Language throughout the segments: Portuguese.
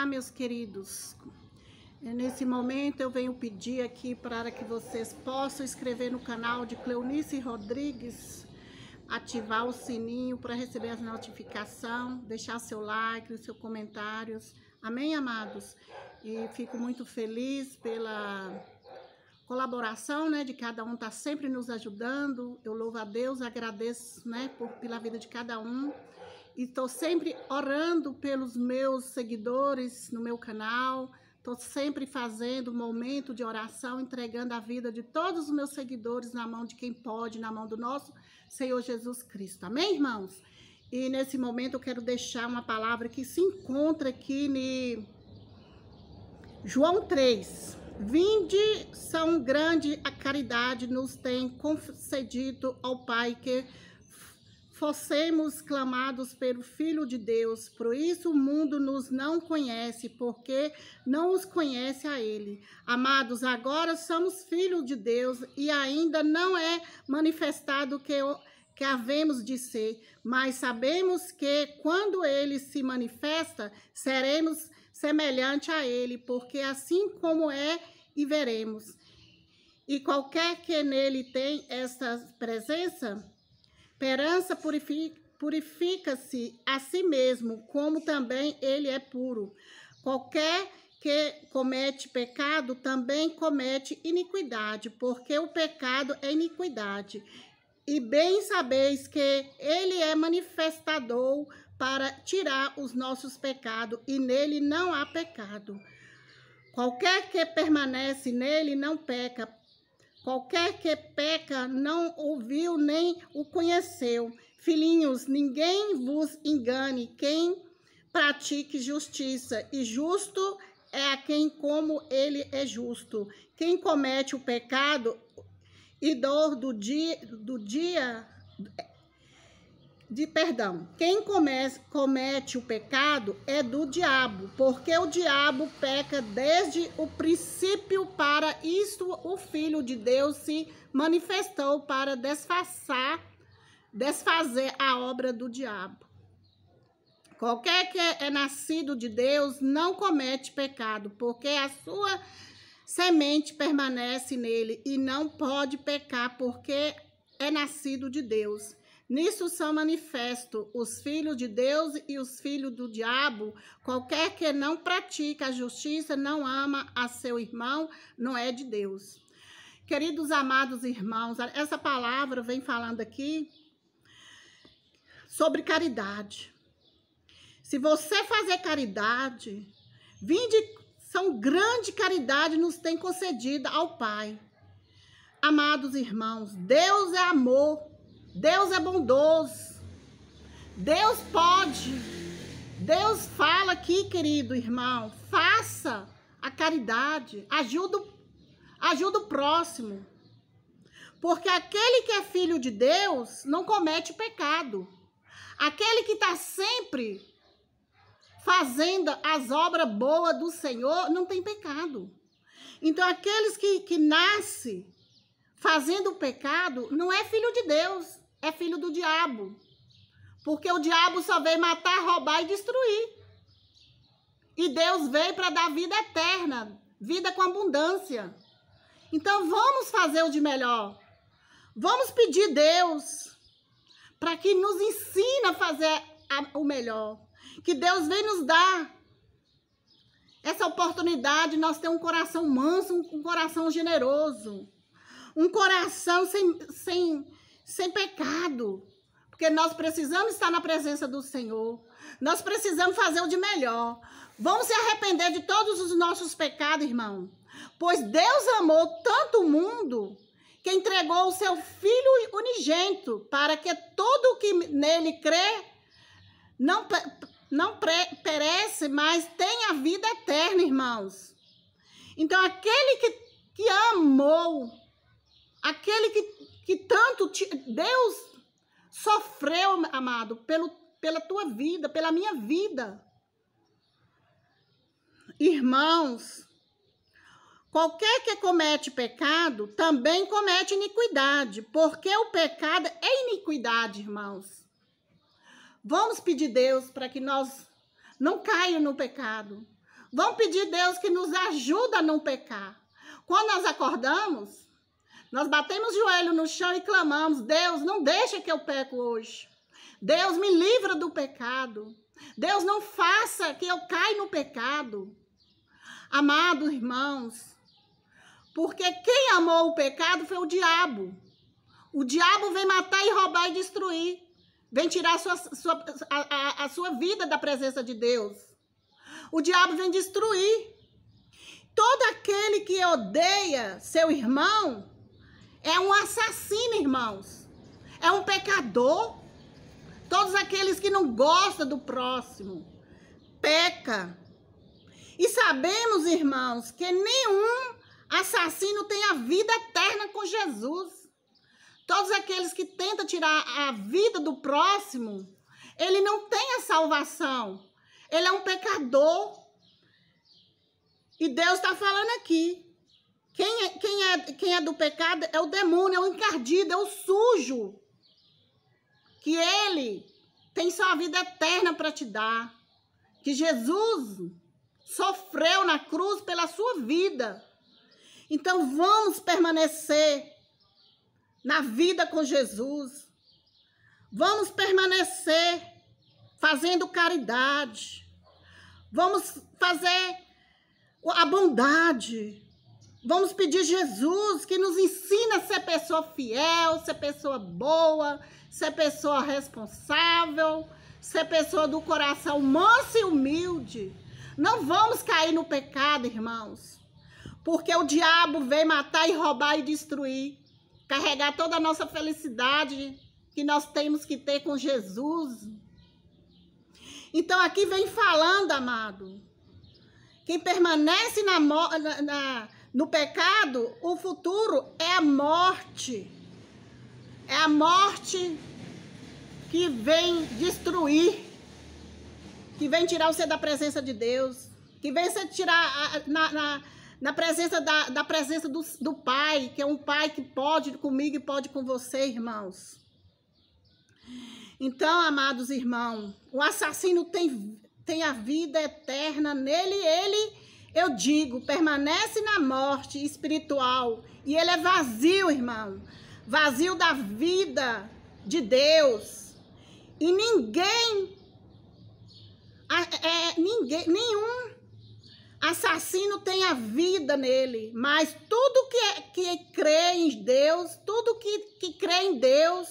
Olá, ah, meus queridos. Nesse momento eu venho pedir aqui para que vocês possam inscrever no canal de Cleonice Rodrigues, ativar o sininho para receber as notificações, deixar seu like, seus comentários. Amém, amados? E fico muito feliz pela colaboração, né, de cada um tá sempre nos ajudando. Eu louvo a Deus, agradeço, né, por, pela vida de cada um estou sempre orando pelos meus seguidores no meu canal. Estou sempre fazendo um momento de oração, entregando a vida de todos os meus seguidores na mão de quem pode, na mão do nosso Senhor Jesus Cristo. Amém, irmãos? E nesse momento eu quero deixar uma palavra que se encontra aqui em João 3. Vinde, são grande a caridade nos tem concedido ao Pai que fossemos clamados pelo Filho de Deus. Por isso o mundo nos não conhece, porque não os conhece a Ele. Amados, agora somos filhos de Deus e ainda não é manifestado que, que havemos de ser, mas sabemos que quando Ele se manifesta, seremos semelhante a Ele, porque assim como é, e veremos. E qualquer que nele tem esta presença, Esperança purifica-se a si mesmo, como também ele é puro. Qualquer que comete pecado também comete iniquidade, porque o pecado é iniquidade. E bem sabeis que ele é manifestador para tirar os nossos pecados, e nele não há pecado. Qualquer que permanece nele não peca. Qualquer que peca não ouviu nem o conheceu. Filhinhos, ninguém vos engane. Quem pratique justiça e justo é a quem como ele é justo. Quem comete o pecado e dor do dia, do dia de perdão. Quem comece, comete o pecado é do diabo, porque o diabo peca desde o princípio para isto o filho de Deus se manifestou para desfaçar, desfazer a obra do diabo. Qualquer que é nascido de Deus não comete pecado, porque a sua semente permanece nele e não pode pecar, porque é nascido de Deus. Nisso são manifesto os filhos de Deus e os filhos do diabo. Qualquer que não pratica a justiça, não ama a seu irmão, não é de Deus. Queridos amados irmãos, essa palavra vem falando aqui sobre caridade. Se você fazer caridade, são grande caridade nos tem concedida ao Pai. Amados irmãos, Deus é amor. Deus é bondoso. Deus pode. Deus fala aqui, querido irmão, faça a caridade, ajuda, ajuda o próximo. Porque aquele que é filho de Deus não comete pecado. Aquele que está sempre fazendo as obras boas do Senhor não tem pecado. Então, aqueles que, que nascem fazendo pecado não é filho de Deus, é filho do diabo. Porque o diabo só veio matar, roubar e destruir. E Deus veio para dar vida eterna, vida com abundância. Então vamos fazer o de melhor. Vamos pedir Deus para que nos ensine a fazer a, o melhor. Que Deus vem nos dar essa oportunidade, nós ter um coração manso, um, um coração generoso, um coração sem, sem sem pecado. Porque nós precisamos estar na presença do Senhor. Nós precisamos fazer o de melhor. Vamos se arrepender de todos os nossos pecados, irmão. Pois Deus amou tanto o mundo que entregou o seu Filho unigento para que todo o que nele crê não, não perece, mas tenha vida eterna, irmãos. Então, aquele que, que amou Aquele que, que tanto. Te, Deus sofreu, amado, pelo, pela tua vida, pela minha vida. Irmãos, qualquer que comete pecado também comete iniquidade, porque o pecado é iniquidade, irmãos. Vamos pedir Deus para que nós não caímos no pecado. Vamos pedir Deus que nos ajuda a não pecar. Quando nós acordamos, nós batemos joelho no chão e clamamos: Deus, não deixa que eu peco hoje. Deus, me livra do pecado. Deus, não faça que eu caia no pecado. Amados irmãos, porque quem amou o pecado foi o diabo. O diabo vem matar e roubar e destruir. Vem tirar a sua, sua, a, a, a sua vida da presença de Deus. O diabo vem destruir. Todo aquele que odeia seu irmão é um assassino, irmãos. É um pecador. Todos aqueles que não gostam do próximo. Peca. E sabemos, irmãos, que nenhum assassino tem a vida eterna com Jesus. Todos aqueles que tentam tirar a vida do próximo, ele não tem a salvação. Ele é um pecador. E Deus está falando aqui quem é, quem, é, quem é do pecado é o demônio, é o encardido, é o sujo. Que ele tem só a vida eterna para te dar. Que Jesus sofreu na cruz pela sua vida. Então vamos permanecer na vida com Jesus. Vamos permanecer fazendo caridade. Vamos fazer a bondade. Vamos pedir Jesus que nos ensina a ser pessoa fiel, ser pessoa boa, ser pessoa responsável, ser pessoa do coração manso e humilde. Não vamos cair no pecado, irmãos, porque o diabo vem matar e roubar e destruir, carregar toda a nossa felicidade que nós temos que ter com Jesus. Então aqui vem falando, amado, quem permanece na, na, na no pecado, o futuro é a morte. É a morte que vem destruir, que vem tirar você da presença de Deus, que vem você tirar na, na, na presença, da, da presença do, do Pai, que é um Pai que pode comigo e pode com você, irmãos. Então, amados irmãos, o assassino tem, tem a vida eterna nele, ele eu digo, permanece na morte espiritual e ele é vazio, irmão. Vazio da vida de Deus. E ninguém, é, ninguém nenhum assassino tem a vida nele, mas tudo que, é, que crê em Deus, tudo que, que crê em Deus,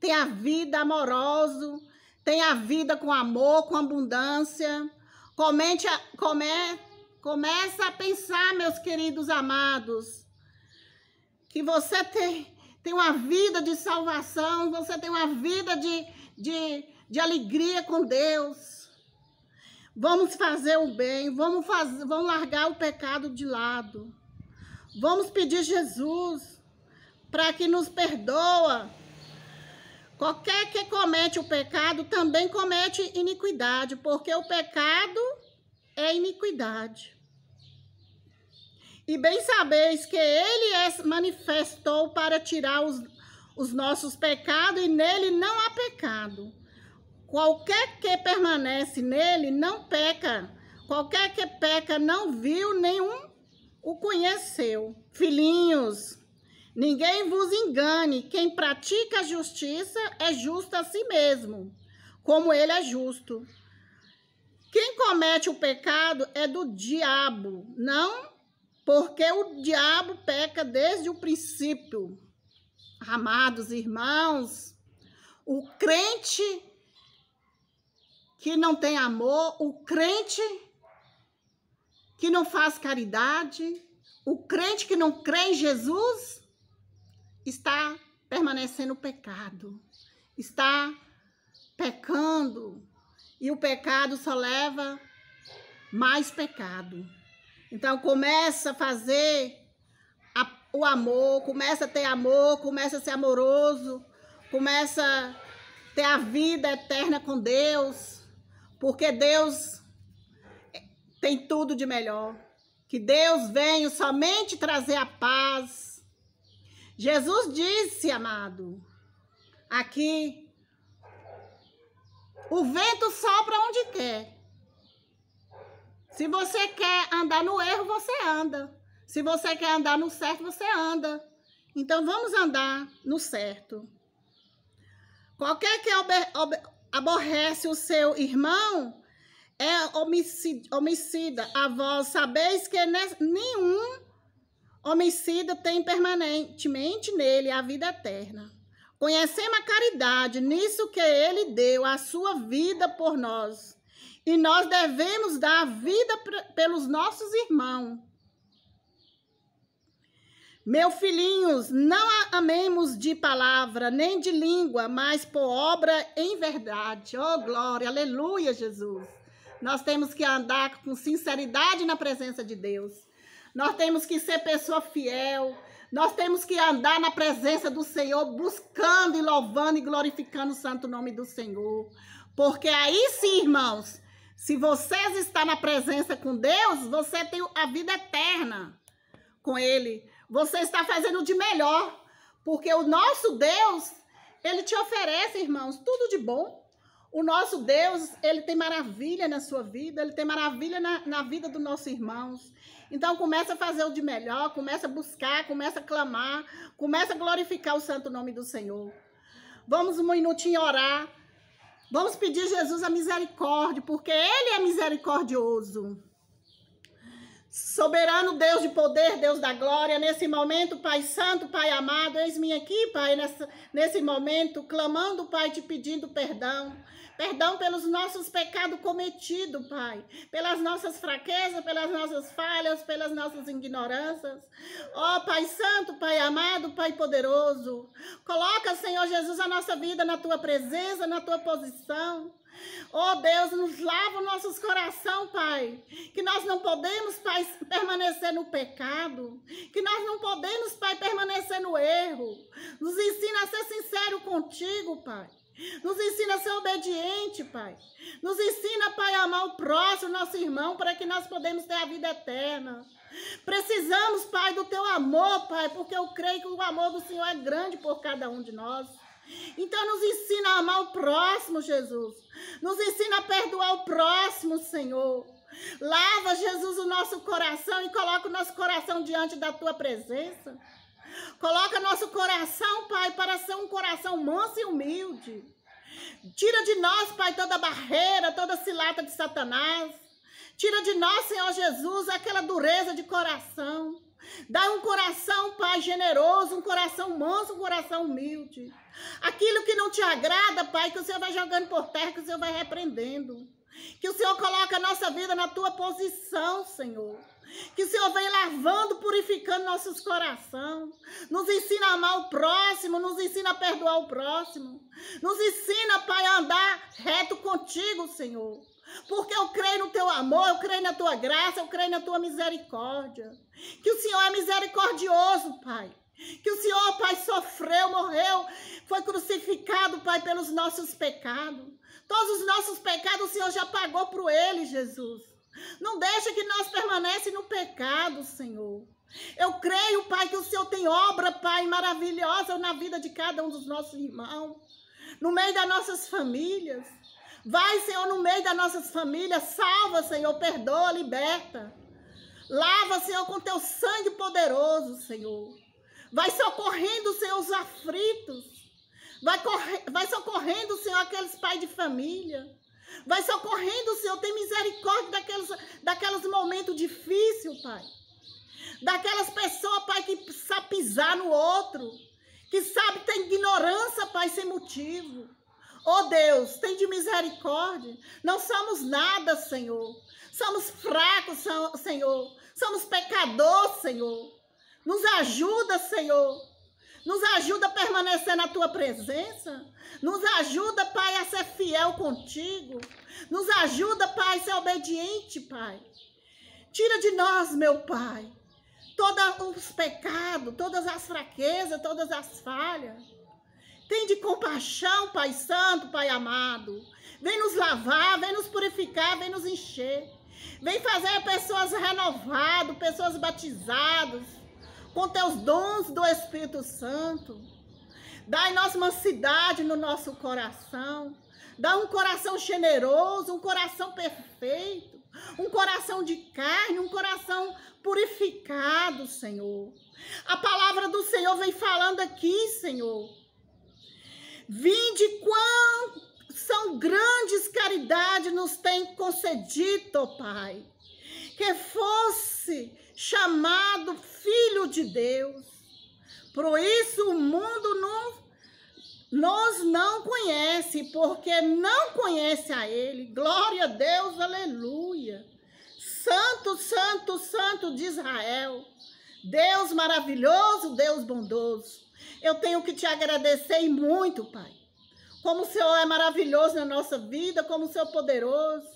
tem a vida amorosa, tem a vida com amor, com abundância, Comente, comete Começa a pensar, meus queridos amados, que você tem, tem uma vida de salvação, você tem uma vida de, de, de alegria com Deus. Vamos fazer o bem, vamos, faz, vamos largar o pecado de lado. Vamos pedir Jesus para que nos perdoa. Qualquer que comete o pecado também comete iniquidade, porque o pecado é iniquidade. E bem sabeis que ele é manifestou para tirar os, os nossos pecados e nele não há pecado. Qualquer que permanece nele não peca. Qualquer que peca não viu nenhum o conheceu. Filhinhos, ninguém vos engane. Quem pratica a justiça é justo a si mesmo, como ele é justo. Quem comete o pecado é do diabo, não porque o diabo peca desde o princípio. Amados irmãos, o crente que não tem amor, o crente que não faz caridade, o crente que não crê em Jesus, está permanecendo no pecado, está pecando e o pecado só leva mais pecado. Então começa a fazer a, o amor, começa a ter amor, começa a ser amoroso, começa a ter a vida eterna com Deus, porque Deus tem tudo de melhor. Que Deus venha somente trazer a paz. Jesus disse, amado, aqui o vento sopra onde quer. Se você quer andar no erro, você anda. Se você quer andar no certo, você anda. Então vamos andar no certo. Qualquer que aborrece o seu irmão é homicida. A vós sabeis que nenhum homicida tem permanentemente nele a vida eterna. Conhecemos a caridade nisso que ele deu a sua vida por nós. E nós devemos dar a vida pelos nossos irmãos. Meus filhinhos, não amemos de palavra, nem de língua, mas por obra em verdade. Oh, glória, aleluia, Jesus. Nós temos que andar com sinceridade na presença de Deus nós temos que ser pessoa fiel, nós temos que andar na presença do Senhor, buscando e louvando e glorificando o santo nome do Senhor. Porque aí sim, irmãos, se vocês estão na presença com Deus, você tem a vida eterna com Ele. Você está fazendo de melhor, porque o nosso Deus, Ele te oferece, irmãos, tudo de bom. O nosso Deus, ele tem maravilha na sua vida, ele tem maravilha na, na vida dos nossos irmãos. Então começa a fazer o de melhor, começa a buscar, começa a clamar, começa a glorificar o santo nome do Senhor. Vamos um minutinho orar. Vamos pedir a Jesus a misericórdia, porque ele é misericordioso. Soberano Deus de poder, Deus da glória, nesse momento, Pai Santo, Pai amado, eis-me aqui, Pai, nessa, nesse momento, clamando, Pai, te pedindo perdão. Perdão pelos nossos pecados cometidos, Pai. Pelas nossas fraquezas, pelas nossas falhas, pelas nossas ignorâncias. Ó oh, Pai Santo, Pai amado, Pai poderoso. Coloca, Senhor Jesus, a nossa vida na tua presença, na tua posição. Oh Deus, nos lava nossos corações, Pai. Que nós não podemos, Pai, permanecer no pecado. Que nós não podemos, Pai, permanecer no erro. Nos ensina a ser sincero contigo, Pai. Nos ensina a ser obediente, Pai. Nos ensina, Pai, a amar o próximo, nosso irmão, para que nós podemos ter a vida eterna. Precisamos, Pai, do teu amor, Pai, porque eu creio que o amor do Senhor é grande por cada um de nós. Então nos ensina a amar o próximo, Jesus. Nos ensina a perdoar o próximo, Senhor. Lava, Jesus, o nosso coração e coloca o nosso coração diante da tua presença. Coloca nosso coração, Pai, para ser um coração manso e humilde. Tira de nós, Pai, toda barreira, toda cilada de Satanás. Tira de nós, Senhor Jesus, aquela dureza de coração. Dá um coração, Pai, generoso, um coração manso, um coração humilde. Aquilo que não te agrada, Pai, que o Senhor vai jogando por terra, que o Senhor vai repreendendo. Que o Senhor coloca a nossa vida na tua posição, Senhor. Que o Senhor vem lavando, purificando nossos corações. Nos ensina a amar o próximo, nos ensina a perdoar o próximo. Nos ensina, Pai, a andar reto contigo, Senhor. Porque eu creio no teu amor, eu creio na tua graça, eu creio na tua misericórdia. Que o Senhor é misericordioso, Pai. Que o Senhor, Pai, sofreu, morreu, foi crucificado, Pai, pelos nossos pecados. Todos os nossos pecados o Senhor já pagou por ele, Jesus. Não deixa que nós permanecemos no pecado, Senhor. Eu creio, Pai, que o Senhor tem obra, Pai, maravilhosa na vida de cada um dos nossos irmãos no meio das nossas famílias. Vai, Senhor, no meio das nossas famílias, salva, Senhor, perdoa, liberta. Lava, Senhor, com teu sangue poderoso, Senhor. Vai socorrendo, Senhor, os aflitos. Vai, corre... vai socorrendo, Senhor, aqueles pais de família. Vai socorrendo, Senhor, tem misericórdia daqueles, daqueles momentos difíceis, Pai. Daquelas pessoas, Pai, que sabe pisar no outro que sabe tem ignorância, Pai, sem motivo. Oh Deus, tem de misericórdia. Não somos nada, Senhor. Somos fracos, Senhor. Somos pecadores, Senhor. Nos ajuda, Senhor. Nos ajuda a permanecer na tua presença. Nos ajuda, Pai, a ser fiel contigo. Nos ajuda, Pai, a ser obediente, Pai. Tira de nós, meu Pai, todos os pecados, todas as fraquezas, todas as falhas. Tem de compaixão, Pai Santo, Pai amado. Vem nos lavar, vem nos purificar, vem nos encher. Vem fazer pessoas renovadas, pessoas batizadas, com teus dons do Espírito Santo. Dai nossa mansidade no nosso coração. Dá um coração generoso, um coração perfeito um coração de carne, um coração purificado, Senhor. A palavra do Senhor vem falando aqui, Senhor. Vinde quão são grandes caridades nos tem concedido, Pai. Que fosse chamado filho de Deus. Por isso o mundo não nos não conhece, porque não conhece a Ele. Glória a Deus, aleluia. Santo, santo, santo de Israel. Deus maravilhoso, Deus bondoso. Eu tenho que te agradecer muito, Pai. Como o Senhor é maravilhoso na nossa vida, como o Senhor é poderoso,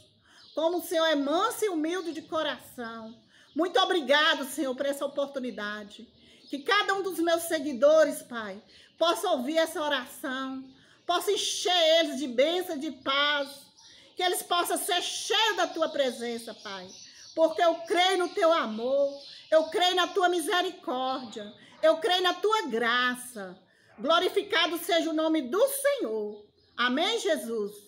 como o Senhor é manso e humilde de coração. Muito obrigado, Senhor, por essa oportunidade. Que cada um dos meus seguidores, Pai, possa ouvir essa oração, possa encher eles de bênção, de paz, que eles possam ser cheios da tua presença, Pai, porque eu creio no teu amor, eu creio na tua misericórdia, eu creio na tua graça. Glorificado seja o nome do Senhor. Amém, Jesus.